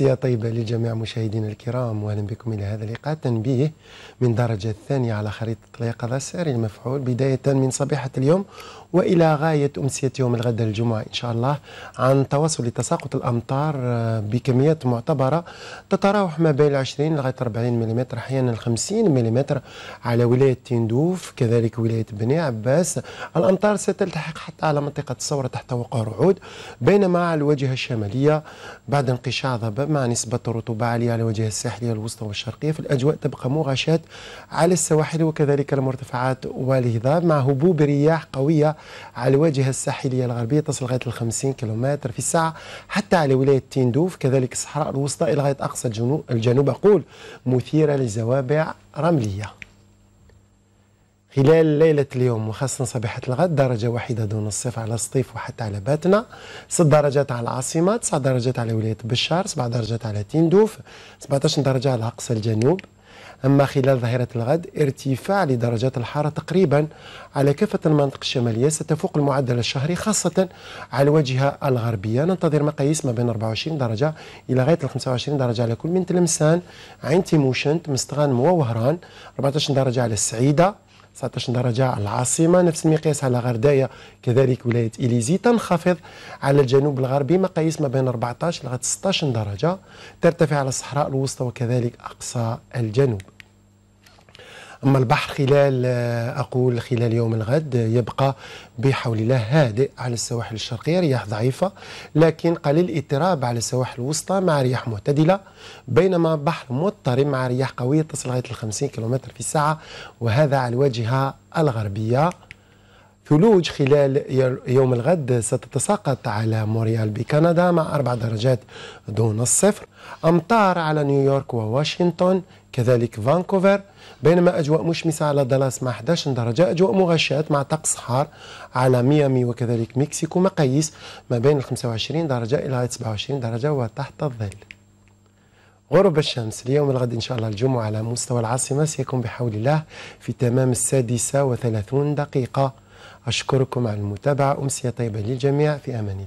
أمسية طيبة للجميع مشاهدينا الكرام وأهلا بكم إلى هذا اللقاء تنبيه من درجة الثانية على خريطة اليقظة الساري المفعول بداية من صبيحة اليوم وإلى غاية أمسية يوم الغد الجمعة إن شاء الله عن تواصل تساقط الأمطار آه، بكميات معتبرة تتراوح ما بين 20 لغاية 40 ملم أحيانا 50 ملم على ولاية تندوف كذلك ولاية بني عباس الأمطار ستلتحق حتى على منطقة الصورة تحت وقع رعود بينما على الواجهة الشمالية بعد انقشاع ضباب مع نسبة رطوبة عالية على وجه الساحلية الوسطى والشرقية فالأجواء تبقى مغشاة على السواحل وكذلك المرتفعات والهضاب مع هبوب رياح قوية على الواجهة الساحلية الغربية تصل لغاية ال 50 كيلومتر في الساعة حتى على ولاية تيندوف كذلك الصحراء الوسطى إلى غاية أقصى الجنوب, الجنوب أقول مثيرة للزوابع رملية خلال ليلة اليوم وخاصة صباحة الغد درجة واحدة دون الصفر على الصيف وحتى على باتنا ست درجات على العاصمة تسع درجات على ولاية بشار سبع درجات على تندوف 17 درجة على أقصى الجنوب أما خلال ظهيرة الغد ارتفاع لدرجات الحارة تقريبا على كافة المناطق الشمالية ستفوق المعدل الشهري خاصة على الواجهة الغربية ننتظر مقاييس ما بين 24 درجة إلى غاية 25 درجة على كل من تلمسان عين تيموشنت مستغانم ووهران 14 درجة على السعيدة 19 درجة على العاصمة نفس المقياس على غردايا كذلك ولاية إليزي تنخفض على الجنوب الغربي مقاييس ما بين 14 إلى 16 درجة ترتفع على الصحراء الوسطى وكذلك أقصى الجنوب أما البحر خلال آه، أقول خلال يوم الغد يبقى بحول الله هادئ على السواحل الشرقية رياح ضعيفة لكن قليل اضطراب على السواحل الوسطى مع رياح معتدلة بينما بحر مضطرب مع رياح قوية تصل لغاية 50 كم في الساعة وهذا على الواجهة الغربية ثلوج خلال يوم الغد ستتساقط على موريال بكندا مع أربع درجات دون الصفر أمطار على نيويورك وواشنطن كذلك فانكوفر بينما أجواء مشمسة على دالاس مع 11 درجة أجواء مغشاة مع طقس حار على ميامي وكذلك مكسيكو مقاييس ما بين 25 درجة إلى 27 درجة وتحت الظل غروب الشمس اليوم الغد إن شاء الله الجمعة على مستوى العاصمة سيكون بحول الله في تمام السادسة وثلاثون دقيقة أشكركم على المتابعة أمسية طيبة للجميع في أمان الله